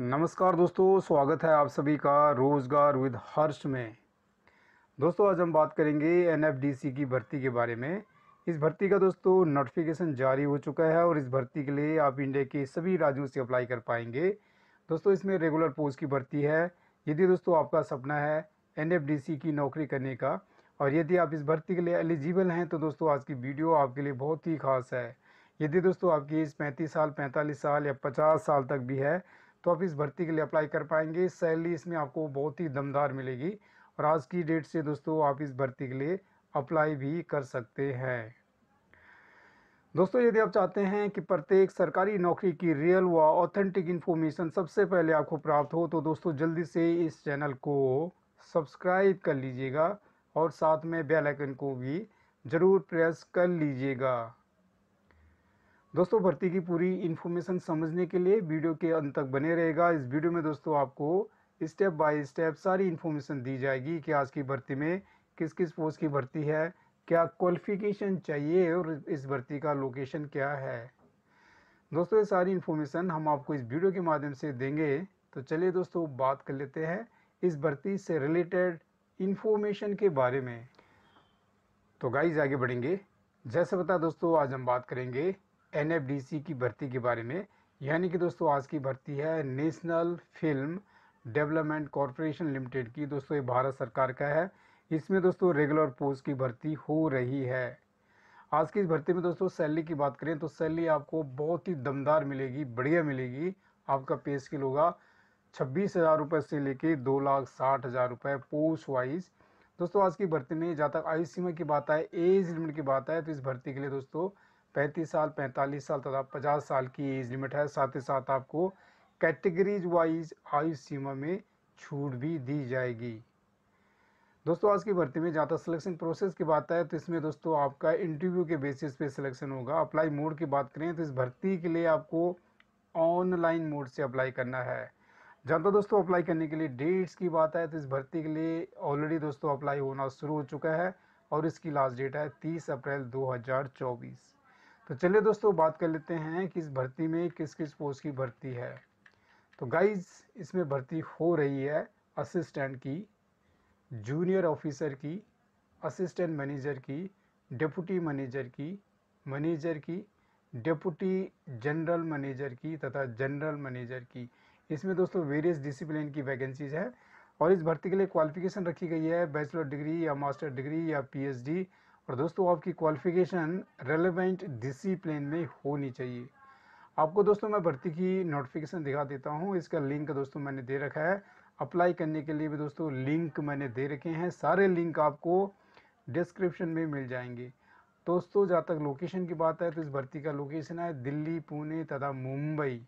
नमस्कार दोस्तों स्वागत है आप सभी का रोज़गार विद हर्ष में दोस्तों आज हम बात करेंगे एनएफडीसी की भर्ती के बारे में इस भर्ती का दोस्तों नोटिफिकेशन जारी हो चुका है और इस भर्ती के लिए आप इंडिया के सभी राज्यों से अप्लाई कर पाएंगे दोस्तों इसमें रेगुलर पोस्ट की भर्ती है यदि दोस्तों आपका सपना है एन की नौकरी करने का और यदि आप इस भर्ती के लिए एलिजिबल हैं तो दोस्तों आज की वीडियो आपके लिए बहुत ही खास है यदि दोस्तों आपकी एज पैंतीस साल पैंतालीस साल या पचास साल तक भी है तो आप इस भर्ती के लिए अप्लाई कर पाएंगे सैलरी इसमें आपको बहुत ही दमदार मिलेगी और आज की डेट से दोस्तों आप इस भर्ती के लिए अप्लाई भी कर सकते हैं दोस्तों यदि आप चाहते हैं कि प्रत्येक सरकारी नौकरी की रियल व ऑथेंटिक इन्फॉर्मेशन सबसे पहले आपको प्राप्त हो तो दोस्तों जल्दी से इस चैनल को सब्सक्राइब कर लीजिएगा और साथ में बेल आइकन को भी ज़रूर प्रेस कर लीजिएगा दोस्तों भर्ती की पूरी इन्फॉर्मेशन समझने के लिए वीडियो के अंत तक बने रहेगा इस वीडियो में दोस्तों आपको स्टेप बाय स्टेप सारी इन्फॉर्मेशन दी जाएगी कि आज की भर्ती में किस किस पोस्ट की भर्ती है क्या क्वालिफिकेशन चाहिए और इस भर्ती का लोकेशन क्या है दोस्तों ये सारी इन्फॉर्मेशन हम आपको इस वीडियो के माध्यम से देंगे तो चलिए दोस्तों बात कर लेते हैं इस भर्ती से रिलेटेड इन्फॉर्मेशन के बारे में तो गाइज आगे बढ़ेंगे जैसे बता दोस्तों आज हम बात करेंगे एन की भर्ती के बारे में यानी कि दोस्तों आज की भर्ती है national film development corporation limited की दोस्तों ये भारत सरकार का है इसमें दोस्तों रेगुलर पोस्ट की भर्ती हो रही है आज की इस भर्ती में दोस्तों सैलरी की बात करें तो सैलरी आपको बहुत ही दमदार मिलेगी बढ़िया मिलेगी आपका पे स्किल होगा छब्बीस हज़ार रुपये से लेके दो लाख साठ हज़ार रुपये पोस्ट वाइज दोस्तों आज की भर्ती में जहाँ तक आयु सीमा की बात आए एज लिमिट की बात आए तो इस भर्ती के लिए दोस्तों पैंतीस साल पैंतालीस साल तथा पचास साल की एज लिमिट है साथ ही साथ आपको कैटेगरीज वाइज आयु सीमा में छूट भी दी जाएगी दोस्तों आज की भर्ती में जहाँ तक सिलेक्शन प्रोसेस की बात है तो इसमें दोस्तों आपका इंटरव्यू के बेसिस पे सिलेक्शन होगा अप्लाई मोड की बात करें तो इस भर्ती के लिए आपको ऑनलाइन मोड से अप्लाई करना है जहाँ तक दोस्तों अप्लाई करने के लिए डेट्स की बात है तो इस भर्ती के लिए ऑलरेडी दोस्तों अप्लाई होना शुरू हो चुका है और इसकी लास्ट डेट है तीस अप्रैल दो तो चलिए दोस्तों बात कर लेते हैं कि इस भर्ती में किस किस पोस्ट की भर्ती है तो गाइज इसमें भर्ती हो रही है असिस्टेंट की जूनियर ऑफिसर की असिस्टेंट मैनेजर की डिप्टी मैनेजर की मैनेजर की डिप्टी जनरल मैनेजर की तथा जनरल मैनेजर की इसमें दोस्तों वेरियस डिसिप्लिन की वैकेंसीज है और इस भर्ती के लिए क्वालिफिकेशन रखी गई है बैचलर डिग्री या मास्टर डिग्री या पीएचडी और दोस्तों आपकी क्वालिफिकेशन रेलेवेंट डिसिप्लिन में होनी चाहिए आपको दोस्तों मैं भर्ती की नोटिफिकेशन दिखा देता हूँ इसका लिंक दोस्तों मैंने दे रखा है अप्लाई करने के लिए भी दोस्तों लिंक मैंने दे रखे हैं सारे लिंक आपको डिस्क्रिप्शन में मिल जाएंगे दोस्तों जहाँ तक लोकेशन की बात है तो इस भर्ती का लोकेशन है दिल्ली पुणे तथा मुंबई